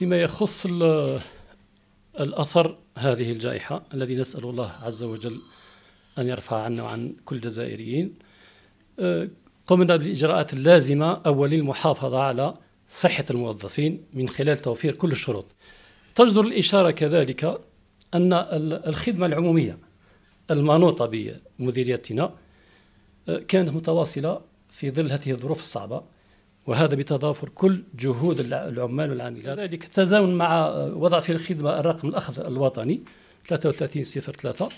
فيما يخص الأثر هذه الجائحة الذي نسأل الله عز وجل أن يرفع عنا وعن كل الجزائريين أه، قمنا بالإجراءات اللازمة أول المحافظة على صحة الموظفين من خلال توفير كل الشروط تجدر الإشارة كذلك أن الخدمة العمومية المنوطة بمديريتنا أه، كانت متواصلة في ظل هذه الظروف الصعبة وهذا بتضافر كل جهود العمال والعاملات ذلك تزامن مع وضع في الخدمة الرقم الأخضر الوطني 3303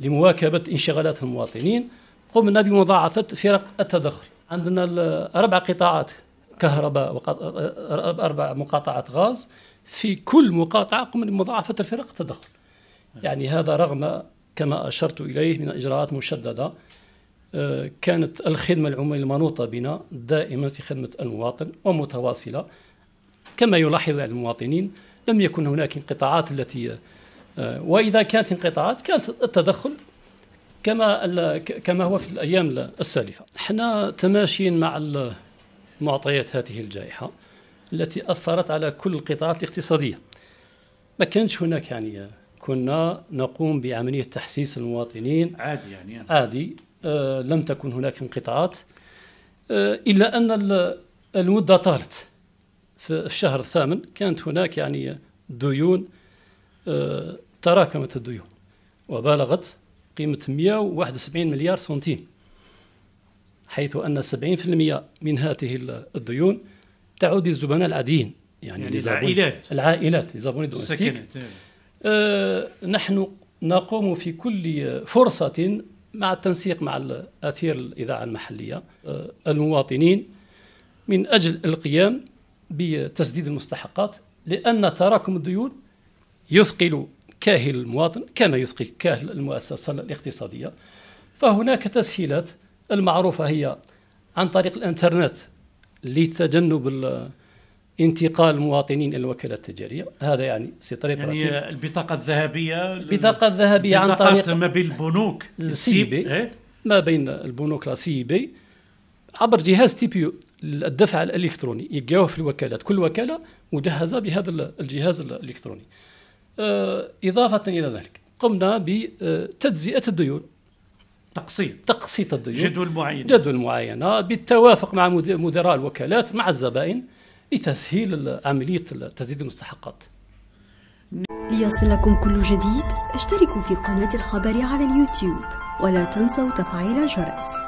لمواكبة انشغالات المواطنين قمنا بمضاعفة فرق التدخل عندنا أربع قطاعات كهرباء وأربع مقاطعات غاز في كل مقاطعة قمنا بمضاعفة الفرق التدخل نعم. يعني هذا رغم كما أشرت إليه من إجراءات مشددة آه، كانت الخدمة العمومية المنوطة بنا دائما في خدمة المواطن ومتواصلة كما يلاحظ المواطنين لم يكن هناك انقطاعات التي آه، وإذا كانت انقطاعات كانت التدخل كما كما هو في الأيام السالفة احنا تماشيين مع معطيات هذه الجائحة التي أثرت على كل القطاعات الاقتصادية ما كانش هناك يعني كنا نقوم بعملية تحسيس المواطنين عادي يعني, يعني. عادي آه، لم تكن هناك انقطاعات آه، إلا أن المدة طالت في الشهر الثامن كانت هناك يعني ديون آه، تراكمت الديون وبلغت قيمة 171 مليار سنتيم حيث أن 70% من هذه الديون تعود للزبناء العاديين يعني, يعني العائلات العائلات لزبون دومستيك آه نحن نقوم في كل فرصة مع التنسيق مع اثير الاذاعه المحليه أه، المواطنين من اجل القيام بتسديد المستحقات لان تراكم الديون يثقل كاهل المواطن كما يثقل كاهل المؤسسه الاقتصاديه فهناك تسهيلات المعروفه هي عن طريق الانترنت لتجنب انتقال مواطنين الى الوكاله التجاريه هذا يعني سي طريق يعني البطاقه الذهبيه البطاقه الذهبيه عن طريق ما بين البنوك السي بي إيه؟ ما بين البنوك لا سي بي عبر جهاز تي بي الدفع الالكتروني يلقاوه في الوكالات كل وكاله مجهزه بهذا الجهاز الالكتروني آه، اضافه الى ذلك قمنا بتجزئه الديون تقسيط تقسيط الديون جدول معين جدول معينه آه، بالتوافق مع مدراء الوكالات مع الزبائن لتسهيل عملية تسديد المستحقات ليصلكم كل جديد اشتركوا في قناة الخبر على اليوتيوب ولا تنسوا تفعيل الجرس